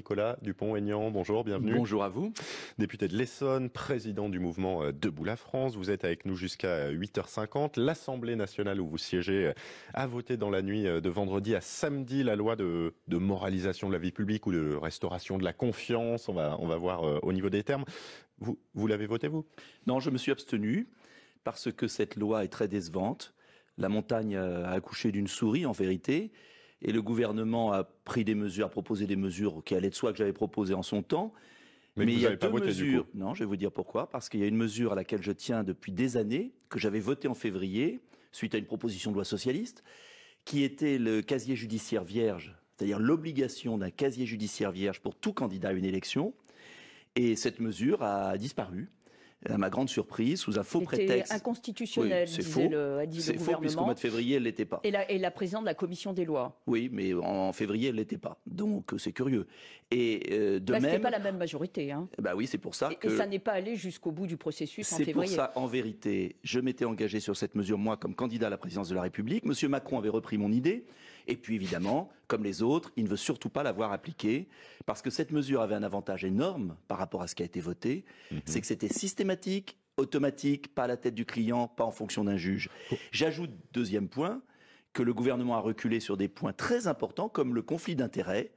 Nicolas Dupont-Aignan. Bonjour, bienvenue. Bonjour à vous. Député de l'Essonne, président du mouvement euh, Debout la France. Vous êtes avec nous jusqu'à 8h50. Euh, L'Assemblée nationale où vous siégez euh, a voté dans la nuit de vendredi à samedi la loi de, moralisation de la vie publique ou de restauration de la confiance. On va, on va voir au niveau des termes. Vous, vous l'avez voté, vous Non, je me suis abstenu parce que cette loi est très décevante. La montagne a accouché d'une souris, en vérité. Et le gouvernement a pris des mesures, a proposé des mesures qui allaient de soi que j'avais proposées en son temps. Mais, il y a deux voté, mesures. Non, je vais vous dire pourquoi. Parce qu'il y a une mesure à laquelle je tiens depuis des années, que j'avais votée en février, suite à une proposition de loi socialiste, qui était le casier judiciaire vierge, c'est-à-dire l'obligation d'un casier judiciaire vierge pour tout candidat à une élection. Et cette mesure a disparu à ma grande surprise, sous un faux prétexte. inconstitutionnel, c'est faux. Le, a c'est faux mois de février, elle l'était pas. Et la, présidente de la commission des lois. Oui, mais en, février, elle l'était pas. Donc euh, c'est curieux. Et euh, de bah, pas la même majorité. Hein. Eh bah oui, c'est pour ça et, que. ça n'est pas allé jusqu'au bout du processus en février. C'est pour ça, en vérité, je m'étais engagé sur cette mesure moi comme candidat à la présidence de la République. Monsieur Macron avait repris mon idée. Et puis évidemment, comme les autres, il ne veut surtout pas l'avoir appliquée, parce que cette mesure avait un avantage énorme par rapport à ce qui a été voté, mhm. c'est que c'était systématique, automatique, pas à la tête du client, pas en fonction d'un juge. J'ajoute, deuxième point, que le gouvernement a reculé sur des points très importants comme le conflit d'intérêts.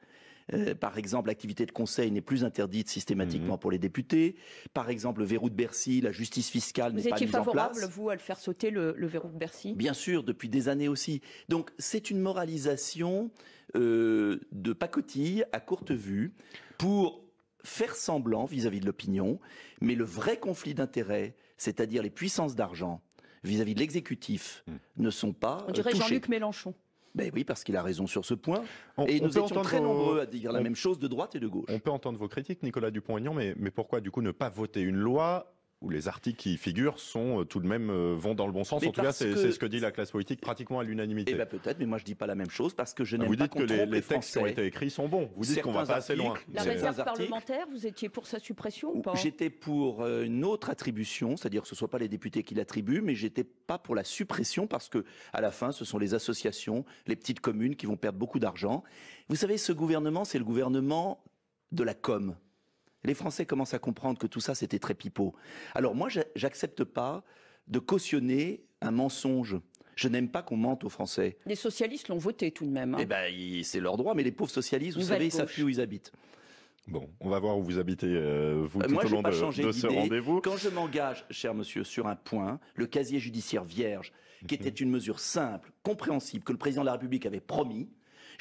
Euh, par exemple, l'activité de conseil n'est plus interdite systématiquement mhm. pour les députés. Par exemple, le verrou de Bercy, la justice fiscale n'est pas mise en place. Vous étiez favorable, vous, à le faire sauter, le, verrou de Bercy Bien sûr, depuis des années aussi. Donc, c'est une moralisation euh, de pacotille à courte vue pour faire semblant vis-à-vis de l'opinion, mais le vrai conflit d'intérêts, c'est-à-dire les puissances d'argent vis-à-vis de l'exécutif, mm. ne sont pas. On euh, dirait Jean-Luc Mélenchon. Ben oui, parce qu'il a raison sur ce point. et nous étions très nombreux à dire la même chose de droite et de gauche. On peut entendre vos critiques, Nicolas Dupont-Aignan, mais, mais pourquoi du coup ne pas voter une loi où les articles qui figurent sont euh, tout de même euh, vont dans le bon sens. en tout cas, c'est ce que dit la classe politique pratiquement à l'unanimité. Eh bien peut-être, mais moi je dis pas la même chose parce que je ah, n'aime pas. Vous dites que les, textes qui ont été écrits sont bons. Vous dites qu'on va pas assez loin. La réserve parlementaire, vous étiez pour sa suppression ou pas J'étais pour euh, une autre attribution, c'est-à-dire que ce soit pas les députés qui l'attribuent, mais j'étais pas pour la suppression parce que à la fin, ce sont les associations, les petites communes qui vont perdre beaucoup d'argent. Vous savez, ce gouvernement, c'est le gouvernement de la com. Les Français commencent à comprendre que tout ça, c'était très pipeau. Alors moi, j'accepte pas de cautionner un mensonge. Je n'aime pas qu'on mente aux Français. Les socialistes l'ont voté tout de même. Hein. Eh ben, c'est leur droit, mais les pauvres socialistes, vous savez, ils savent plus où ils habitent. Bon, on va voir où vous habitez, euh, vous, euh, tout au long de ce rendez-vous. Quand je m'engage, cher monsieur, sur un point, le casier judiciaire vierge, qui mhm. était une mesure simple, compréhensible, que le président de la République avait promis,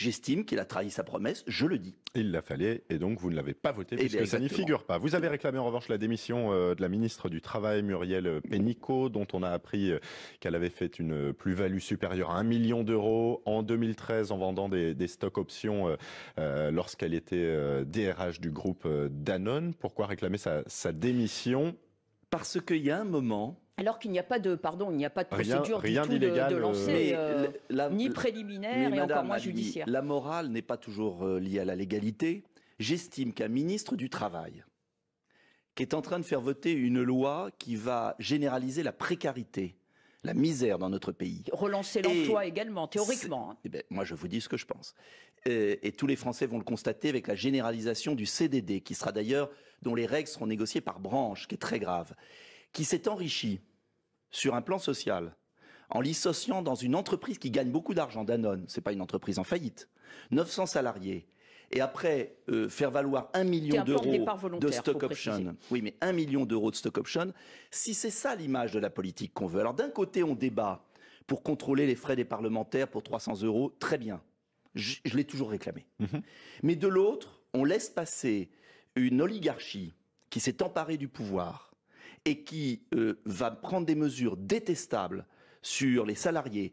J'estime qu'il a trahi sa promesse, je le dis. Il l'a fallait, et donc vous ne l'avez pas voté, eh puisque ça n'y figure pas. Vous avez réclamé en revanche la démission euh, de la ministre du Travail, Muriel Pénicaud, dont on a appris euh, qu'elle avait fait une plus-value supérieure à 1 million d'euros en 2013 en vendant des, stocks options euh, lorsqu'elle était DRH du groupe Danone. Pourquoi réclamer sa démission parce qu'il y a un moment. Alors qu'il n'y a pas de, pardon, il n'y a pas de procédure du tout de, de euh, lancer, euh, ni préliminaire et encore moins judiciaire. La morale n'est pas toujours euh, liée à la légalité. J'estime qu'un ministre du Travail, qui est en train de faire voter une loi qui va généraliser la précarité, la misère dans notre pays. Relancer l'emploi également, théoriquement. Hein. Eh ben, moi, je vous dis ce que je pense. Euh, et tous les Français vont le constater avec la généralisation du CDD, qui sera d'ailleurs, dont les règles seront négociées par branche, qui est très grave, qui s'est enrichi sur un plan social en l'issociant dans une entreprise qui gagne beaucoup d'argent, Danone, c'est pas une entreprise en faillite, 900 salariés, et après euh, faire valoir un million d'euros de stock option. Oui, mais un million d'euros de stock option, si c'est ça l'image de la politique qu'on veut. Alors d'un côté, on débat pour contrôler les frais des parlementaires pour 300 euros, très bien je, l'ai toujours réclamé. Mhm. Mais de l'autre, on laisse passer une oligarchie qui s'est emparée du pouvoir et qui euh, va prendre des mesures détestables sur les salariés.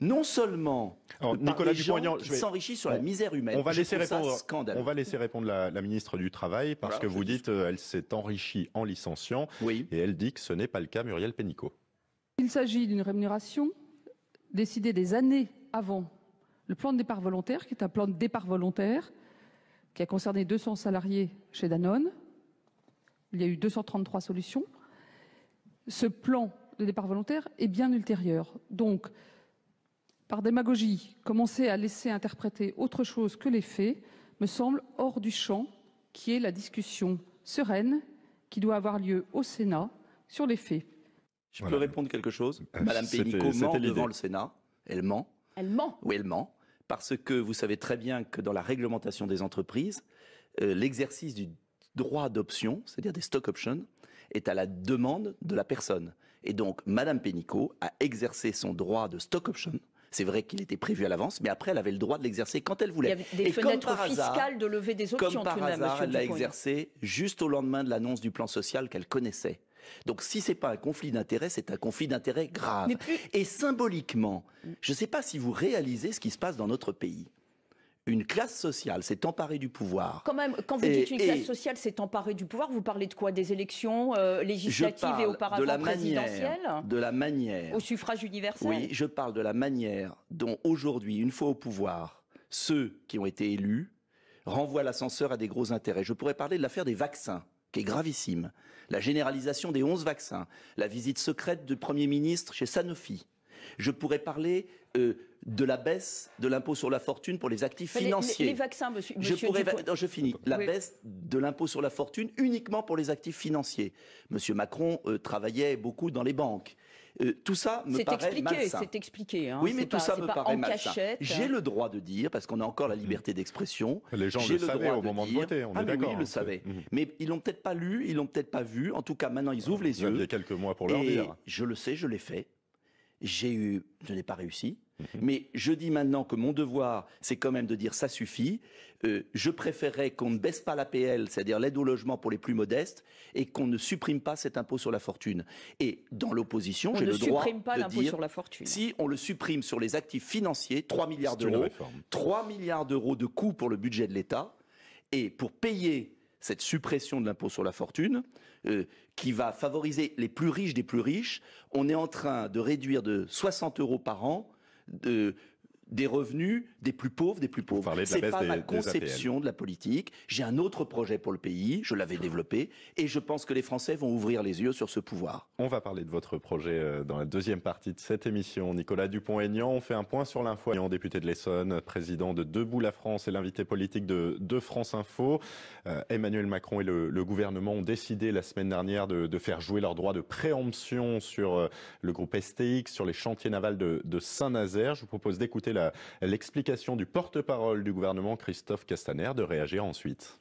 Non seulement en Nicolas dupont qui s'enrichit sur la misère humaine. On va laisser répondre. On va laisser répondre la, ministre du travail parce que vous dites qu'elle euh, s'est enrichie en licenciant et elle dit que ce n'est pas le cas Muriel Pénicaud. Il s'agit d'une rémunération décidée des années avant le plan de départ volontaire, qui est un plan de départ volontaire, qui a concerné 200 salariés chez Danone. Il y a eu 233 solutions. Ce plan de départ volontaire est bien ultérieur. Donc, par démagogie, commencer à laisser interpréter autre chose que les faits me semble hors du champ qui est la discussion sereine qui doit avoir lieu au Sénat sur les faits. Je peux répondre quelque chose euh, Madame Pénicaud ment devant le Sénat. Elle ment. Elle ment Oui, elle ment parce que vous savez très bien que dans la réglementation des entreprises, euh, l'exercice du droit d'option, c'est-à-dire des stock options, est à la demande de la personne. Et donc, Madame Pénicaud a exercé son droit de stock option. C'est vrai qu'il était prévu à l'avance, mais après, elle avait le droit de l'exercer quand elle voulait. Il y avait des fenêtres fiscales de lever des options. Comme par hasard, elle l'a exercé juste au lendemain de l'annonce du plan social qu'elle connaissait. Donc si c'est pas un conflit d'intérêts, c'est un conflit d'intérêts grave. Et symboliquement, je ne sais pas si vous réalisez ce qui se passe dans notre pays une classe sociale s'est emparée du pouvoir. Quand même, vous dites une classe sociale s'est emparée du pouvoir, vous parlez de quoi Des élections euh, législatives et auparavant de la présidentielles De la manière. Au suffrage universel Oui, je parle de la manière dont aujourd'hui, une fois au pouvoir, ceux qui ont été élus renvoient l'ascenseur à des gros intérêts. Je pourrais parler de l'affaire des vaccins gravissime, la généralisation des 11 vaccins, la visite secrète du Premier ministre chez Sanofi. Je pourrais parler euh, de la baisse de l'impôt sur la fortune pour les actifs financiers. je, pourrais, finis. La baisse de l'impôt sur la fortune uniquement pour les actifs financiers. Monsieur Macron euh, travaillait beaucoup dans les banques. Euh, tout ça me paraît expliqué, C'est expliqué. Hein. oui, mais tout ça me paraît malsain. J'ai le droit de dire, parce qu'on a encore la liberté d'expression. Les gens le, savaient au moment de voter, on ah, est d'accord. Oui, ils le savaient. Mhm. Mais ils l'ont peut-être pas lu, ils l'ont peut-être pas vu. En tout cas, maintenant, ils ouvrent les yeux. Il y a quelques mois pour leur dire. Je le sais, je l'ai fait. J'ai eu, je n'ai pas réussi. Mhm. Mais je dis maintenant que mon devoir, c'est quand même de dire ça suffit. Euh, je préférerais qu'on ne baisse pas l'APL, c'est-à-dire l'aide au logement pour les plus modestes, et qu'on ne supprime pas cet impôt sur la fortune. Et dans l'opposition, j'ai le droit de dire si on le supprime sur les actifs financiers, 3 milliards d'euros, 3 milliards d'euros de coûts pour le budget de l'État, et pour payer cette suppression de l'impôt sur la fortune, euh, qui va favoriser les plus riches des plus riches, on est en train de réduire de 60 euros par an 的。des revenus des plus pauvres des plus pauvres. C'est pas ma conception de la politique. J'ai un autre projet pour le pays, je l'avais développé, et je pense que les Français vont ouvrir les yeux sur ce pouvoir. On va parler de votre projet euh, dans la deuxième partie de cette émission. Nicolas Dupont-Aignan, on fait un point sur l'info. Député de l'Essonne, président de Debout la France et l'invité politique de, de France Info. Euh, Emmanuel Macron et le, gouvernement ont décidé la semaine dernière de, faire jouer leur droit de préemption sur euh, le groupe STX, sur les chantiers navals de, de Saint-Nazaire. Je vous propose d'écouter l'explication du porte-parole du gouvernement Christophe Castaner de réagir ensuite.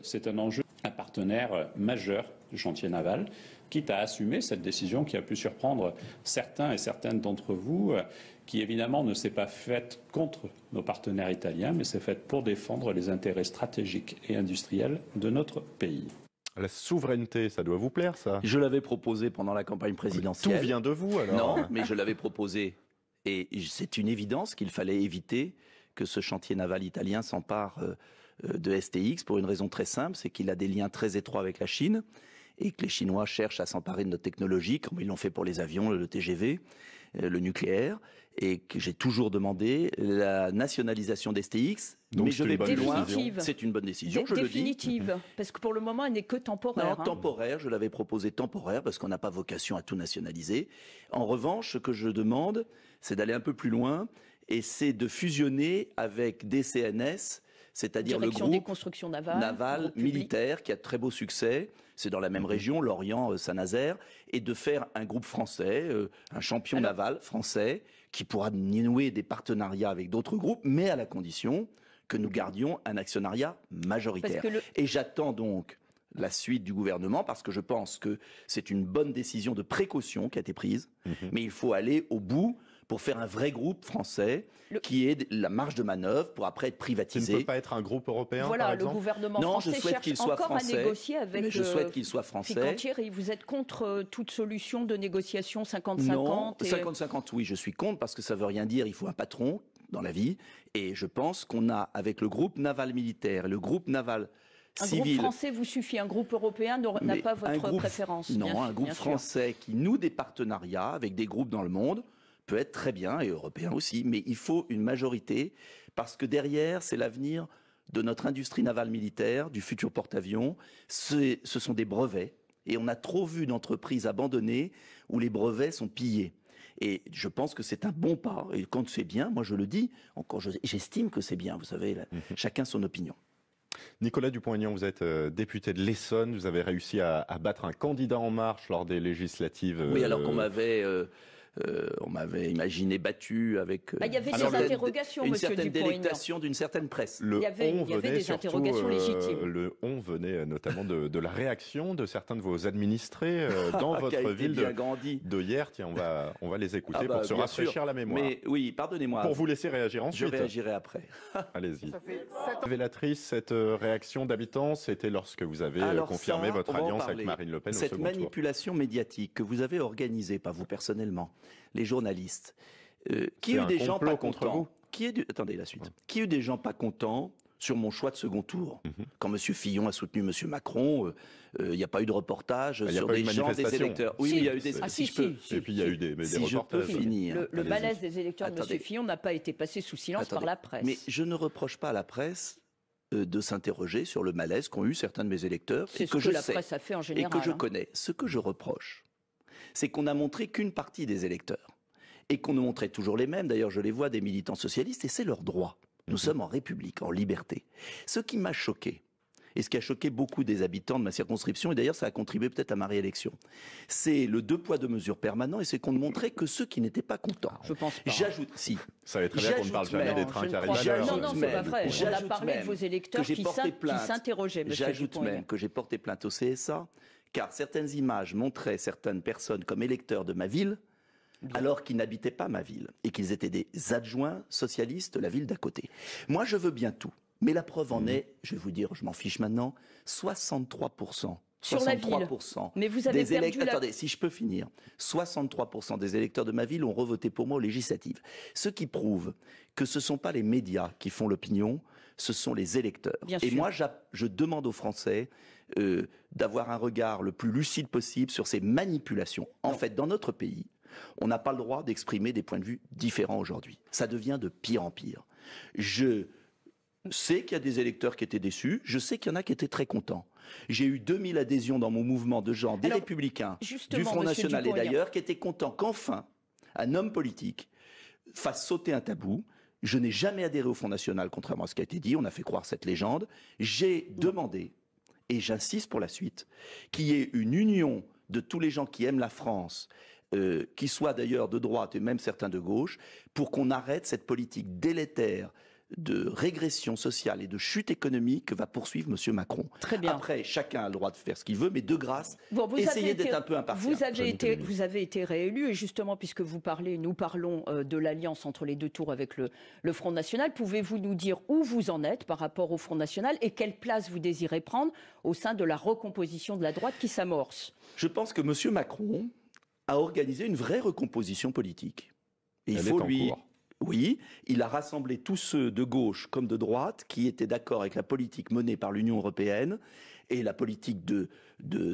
C'est un enjeu, un partenaire majeur du chantier naval, quitte à assumer cette décision qui a pu surprendre certains et certaines d'entre vous, euh, qui évidemment ne s'est pas faite contre nos partenaires italiens, mais s'est faite pour défendre les intérêts stratégiques et industriels de notre pays. La souveraineté, ça doit vous plaire, ça Je l'avais proposé pendant la campagne présidentielle. tout vient de vous, alors Non, mais je l'avais proposé et c'est une évidence qu'il fallait éviter que ce chantier naval italien s'empare euh, euh, de STX pour une raison très simple, c'est qu'il a des liens très étroits avec la Chine et que les Chinois cherchent à s'emparer de notre technologie, comme ils l'ont fait pour les avions, le TGV, euh, le nucléaire, et que j'ai toujours demandé la nationalisation d'STX. Donc mais je vais plus C'est une bonne décision, je le dis. parce que pour le moment, elle n'est que temporaire. Non, hein. temporaire, je l'avais proposé temporaire, parce qu'on n'a pas vocation à tout nationaliser. En revanche, ce que je demande, c'est d'aller un peu plus loin, et c'est de fusionner avec DCNS, c'est-à-dire le groupe des constructions navales, naval, militaire, qui a de très beau succès. C'est dans la même région, Lorient, euh, Saint-Nazaire, et de faire un groupe français, euh, un champion naval français, qui pourra nouer des partenariats avec d'autres groupes, mais à la condition que nous gardions un actionnariat majoritaire. Et j'attends donc la suite du gouvernement parce que je pense que c'est une bonne décision de précaution qui a été prise, mm-hmm. mais il faut aller au bout pour faire un vrai groupe français qui ait la marge de manœuvre pour après être privatisé. Ça ne peut pas être un groupe européen, par exemple. le gouvernement non, français je euh, souhaite qu'il soit encore français. à négocier avec... Je souhaite qu'il soit français. Thierry, vous êtes contre euh, toute solution de négociation 50-50 Non, 50-50, oui, je suis contre parce que ça ne veut rien dire. Il faut un patron dans la vie. Et je pense qu'on a, avec le groupe naval militaire, le groupe naval un civil. groupe français vous suffit, un groupe européen n'a pas votre préférence. Non, un groupe français qui noue des partenariats avec des groupes dans le monde être très bien, et européen aussi, mais il faut une majorité, parce que derrière, c'est l'avenir de notre industrie navale militaire, du futur porte-avions. Ce sont des brevets, et on a trop vu d'entreprises abandonnées où les brevets sont pillés. Et je pense que c'est un bon pas. Et quand c'est bien, moi je le dis, encore j'estime que c'est bien, vous savez, mhm. chacun son opinion. Nicolas Dupont-Aignan, vous êtes euh, député de l'Essonne. Vous avez réussi à, battre un candidat en marche lors des législatives. oui, alors euh, qu'on m'avait euh, euh, on m'avait imaginé battu avec. Euh, bah, il y avait des interrogations, une certaine délectation d'une certaine presse. Le il y avait, on venait des interrogations euh, légitimes. le on venait notamment de, la réaction de certains de vos administrés dans ah, votre ville de, de hier. Tiens, on va les écouter ah bah, pour se rafraîchir la mémoire. Mais oui, pardonnez-moi. Pour vous laisser réagir ensuite. Je réagirai après. Allez-y. Révélatrice cette réaction d'habitants, c'était lorsque vous avez confirmé votre alliance avec Marine Le Pen. Cette manipulation médiatique que vous avez organisée, pas vous personnellement, les journalistes. Euh, qui a eu des gens pas contents Qui est Attendez la suite. Qui eu des gens pas contents sur mon choix de second tour. Mhm. Quand M. Fillon a soutenu M. Macron, il euh, n'y euh, a pas eu de reportage ah, sur des gens, des électeurs. Oui, il y a eu des... Ah, et puis il y a eu des, reportages. Je finir. Le, malaise des électeurs de M. Fillon n'a pas été passé sous silence par la presse. Mais je ne reproche pas à la presse de s'interroger sur le malaise qu'ont eu certains de mes électeurs. C'est ce que, je la sais, presse a fait en général. Et que je hein. connais. Ce que je reproche, c'est qu'on a montré qu'une partie des électeurs. Et qu'on nous montrait toujours les mêmes, d'ailleurs je les vois, des militants socialistes, et c'est leur droit. Nous mhm. sommes en République, en liberté. Ce qui m'a choqué, et ce qui a choqué beaucoup des habitants de ma circonscription, et d'ailleurs ça a contribué peut-être à ma réélection. C'est le deux poids deux mesures permanent, et c'est qu'on ne montrait que ceux qui n'étaient pas contents. Je pense pas. J'ajoute, si. Ça va être très bien qu'on ne parle jamais des trains qui arrivent euh, Non, non, c'est pas vrai. On a parlé de vos électeurs qui s'interrogeaient. J'ajoute même que j'ai porté plainte au CSA, car certaines images montraient certaines personnes comme électeurs de ma ville, alors qu'ils n'habitaient pas ma ville et qu'ils étaient des adjoints socialistes de la ville d'à côté. Moi, je veux bien tout. Mais la preuve en mmh. est, je vais vous dire, je m'en fiche maintenant, 63%. Sur la ville. Mais vous avez des si je peux finir. 63% des électeurs de ma ville ont revoté pour moi aux législatives. Ce qui prouve que ce ne sont pas les médias qui font l'opinion, ce sont les électeurs. Et moi, je demande aux Français euh, d'avoir un regard le plus lucide possible sur ces manipulations. En fait, dans notre pays, on n'a pas le droit d'exprimer des points de vue différents aujourd'hui. Ça devient de pire en pire. Je sais qu'il y a des électeurs qui étaient déçus, je sais qu'il y en a qui étaient très contents. J'ai eu 2000 adhésions dans mon mouvement de gens, des Républicains, du Front National et d'ailleurs, qui étaient contents qu'enfin un homme politique fasse sauter un tabou. Je n'ai jamais adhéré au Front National, contrairement à ce qui a été dit, on a fait croire cette légende. J'ai demandé et j'insiste pour la suite, qu'il y ait une union de tous les gens qui aiment la France, euh, qui soient d'ailleurs de droite et même certains de gauche, pour qu'on arrête cette politique délétère de régression sociale et de chute économique que va poursuivre M. Macron. Très bien. Après, chacun a le droit de faire ce qu'il veut, mais de grâce, essayez d'être un peu impartial. Vous avez, été, réélu, et justement, puisque vous parlez, nous parlons euh, de l'alliance entre les deux tours avec le, Front National, pouvez-vous nous dire où vous en êtes par rapport au Front National et quelle place vous désirez prendre au sein de la recomposition de la droite qui s'amorce Je pense que M. Macron a organisé une vraie recomposition politique. il faut lui oui, il a rassemblé tous ceux de gauche comme de droite qui étaient d'accord avec la politique menée par l'Union européenne et la politique de,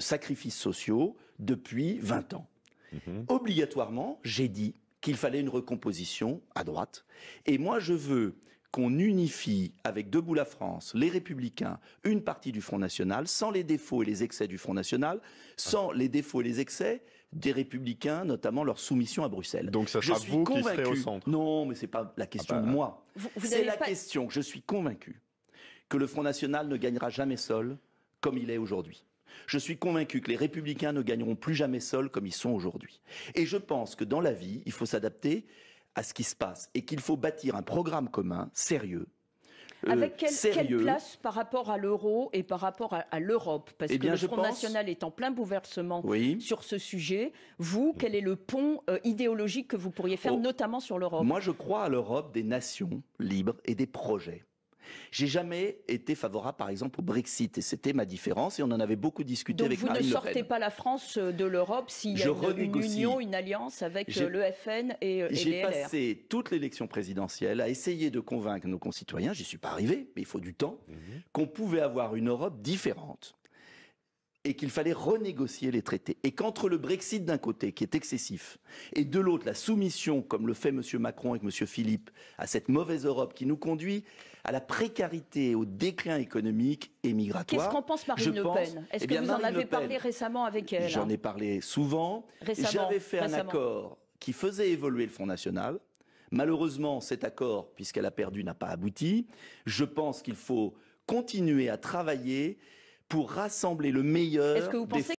sacrifices sociaux depuis 20 ans. Mhm. Obligatoirement, j'ai dit qu'il fallait une recomposition à droite. Et moi, je veux qu'on unifie avec Debout la France, les Républicains, une partie du Front National, sans les défauts et les excès du Front National, sans les défauts et les excès des républicains, notamment leur soumission à Bruxelles. Donc ça sera vous qui serez au centre. Non, mais c'est pas la question ah bah. de moi. C'est la question question. Je suis convaincu que le Front National ne gagnera jamais seul comme il est aujourd'hui. Je suis convaincu que les républicains ne gagneront plus jamais seul comme ils sont aujourd'hui. Et je pense que dans la vie, il faut s'adapter à ce qui se passe et qu'il faut bâtir un programme commun sérieux euh, Avec quelle place par rapport à l'euro et par rapport à, l'Europe Parce eh que le Front National est en plein bouleversement sur ce sujet. Vous, quel est le pont euh, idéologique que vous pourriez faire, oh. notamment sur l'Europe Moi, je crois à l'Europe des nations libres et des projets. J'ai jamais été favorable, par exemple, au Brexit, et c'était ma différence, et on en avait beaucoup discuté avec Marine Le Pen. vous ne sortez pas la France euh, de l'Europe s'il y a une, union, une alliance avec euh, le FN et, euh, et J'ai passé toute l'élection présidentielle à essayer de convaincre nos concitoyens, j'y suis pas arrivé, mais il faut du temps, mhm. qu'on pouvait avoir une Europe différente et qu'il fallait renégocier les traités. Et qu'entre le Brexit d'un côté, qui est excessif, et de l'autre, la soumission, comme le fait M. Macron et M. Philippe, à cette mauvaise Europe qui nous conduit à la précarité, au déclin économique et migratoire. Qu'est-ce qu'en pense Marine eh Le Pen Est-ce que vous en avez parlé récemment avec elle J'en hein ai parlé souvent. J'avais fait un accord qui faisait évoluer le Front National. Malheureusement, cet accord, puisqu'elle a perdu, n'a pas abouti. Je pense qu'il faut continuer à travailler pour rassembler le meilleur.